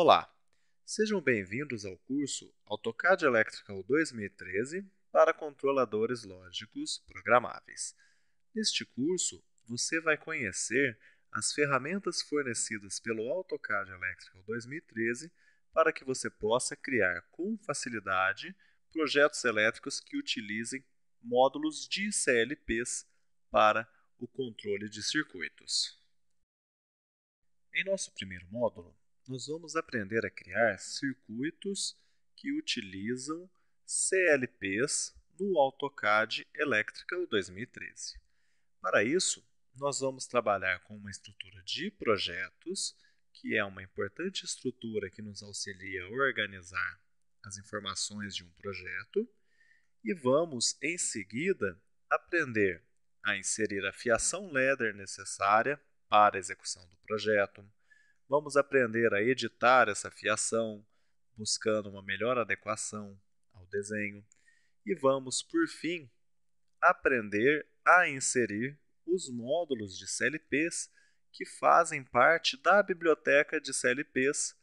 Olá, sejam bem-vindos ao curso AutoCAD Electrical 2013 para controladores lógicos programáveis. Neste curso, você vai conhecer as ferramentas fornecidas pelo AutoCAD Electrical 2013 para que você possa criar com facilidade projetos elétricos que utilizem módulos de CLPs para o controle de circuitos. Em nosso primeiro módulo, nós vamos aprender a criar circuitos que utilizam CLPs no AutoCAD Electrical 2013. Para isso, nós vamos trabalhar com uma estrutura de projetos, que é uma importante estrutura que nos auxilia a organizar as informações de um projeto, e vamos, em seguida, aprender a inserir a fiação ladder necessária para a execução do projeto, Vamos aprender a editar essa fiação, buscando uma melhor adequação ao desenho. E vamos, por fim, aprender a inserir os módulos de CLPs que fazem parte da biblioteca de CLPs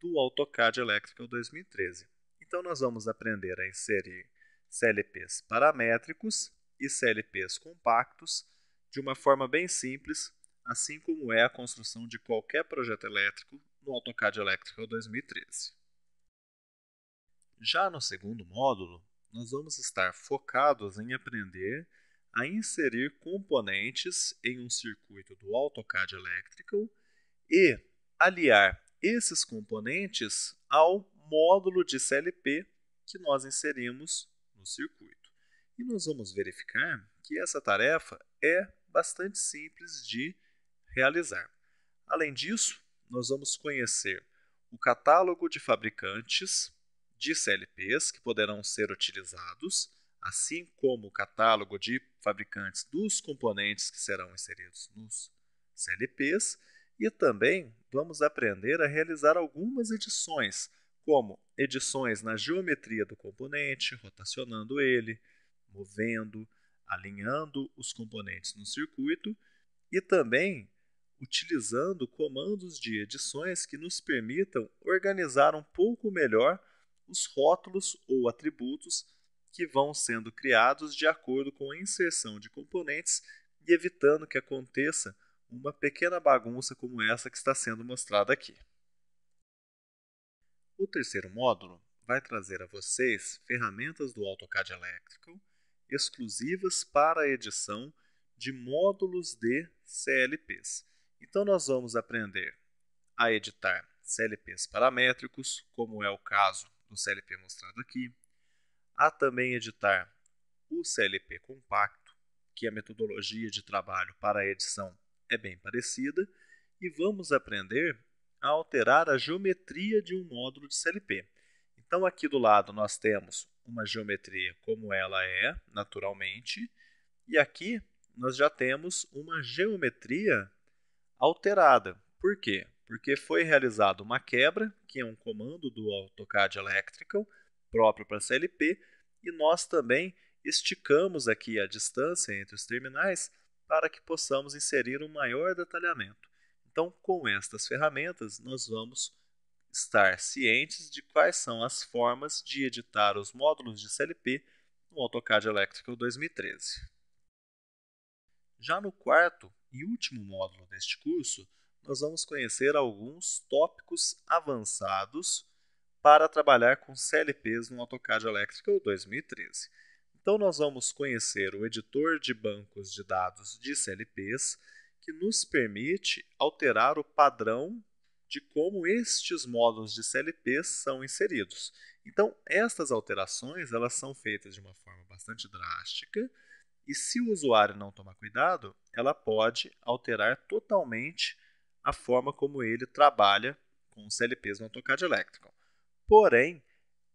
do AutoCAD Electrical 2013. Então, nós vamos aprender a inserir CLPs paramétricos e CLPs compactos de uma forma bem simples, assim como é a construção de qualquer projeto elétrico no AutoCAD Electrical 2013. Já no segundo módulo, nós vamos estar focados em aprender a inserir componentes em um circuito do AutoCAD Electrical e aliar esses componentes ao módulo de CLP que nós inserimos no circuito. E nós vamos verificar que essa tarefa é bastante simples de realizar. Além disso, nós vamos conhecer o catálogo de fabricantes de CLPs que poderão ser utilizados, assim como o catálogo de fabricantes dos componentes que serão inseridos nos CLPs, e também vamos aprender a realizar algumas edições, como edições na geometria do componente, rotacionando ele, movendo, alinhando os componentes no circuito e também utilizando comandos de edições que nos permitam organizar um pouco melhor os rótulos ou atributos que vão sendo criados de acordo com a inserção de componentes e evitando que aconteça uma pequena bagunça como essa que está sendo mostrada aqui. O terceiro módulo vai trazer a vocês ferramentas do AutoCAD Electrical exclusivas para a edição de módulos de CLPs. Então nós vamos aprender a editar CLPs paramétricos, como é o caso do CLP mostrado aqui, a também editar o CLP compacto, que a metodologia de trabalho para a edição é bem parecida, e vamos aprender a alterar a geometria de um módulo de CLP. Então aqui do lado nós temos uma geometria como ela é, naturalmente, e aqui nós já temos uma geometria alterada. Por quê? Porque foi realizada uma quebra, que é um comando do AutoCAD Electrical, próprio para CLP, e nós também esticamos aqui a distância entre os terminais para que possamos inserir um maior detalhamento. Então, com estas ferramentas, nós vamos estar cientes de quais são as formas de editar os módulos de CLP no AutoCAD Electrical 2013. Já no quarto e último módulo deste curso, nós vamos conhecer alguns tópicos avançados para trabalhar com CLPs no AutoCAD Electrical 2013. Então, nós vamos conhecer o editor de bancos de dados de CLPs, que nos permite alterar o padrão de como estes módulos de CLPs são inseridos. Então, estas alterações elas são feitas de uma forma bastante drástica, e se o usuário não tomar cuidado, ela pode alterar totalmente a forma como ele trabalha com os CLPs no AutoCAD Electrical. Porém,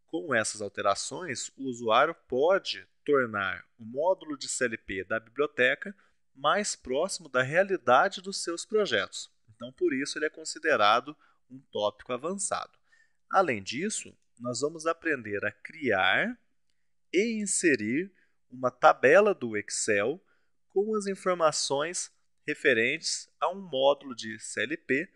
com essas alterações, o usuário pode tornar o módulo de CLP da biblioteca mais próximo da realidade dos seus projetos. Então, por isso, ele é considerado um tópico avançado. Além disso, nós vamos aprender a criar e inserir uma tabela do Excel com as informações referentes a um módulo de CLP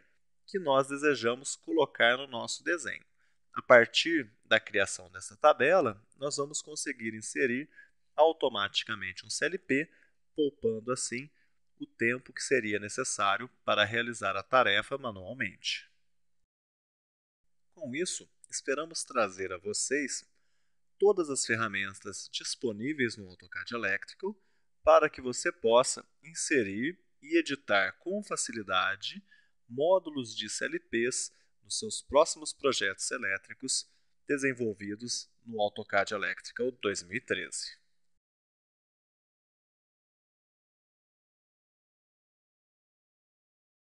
que nós desejamos colocar no nosso desenho. A partir da criação dessa tabela, nós vamos conseguir inserir automaticamente um CLP, poupando assim o tempo que seria necessário para realizar a tarefa manualmente. Com isso, esperamos trazer a vocês todas as ferramentas disponíveis no AutoCAD Electrical para que você possa inserir e editar com facilidade módulos de CLPs nos seus próximos projetos elétricos desenvolvidos no AutoCAD Electrical 2013.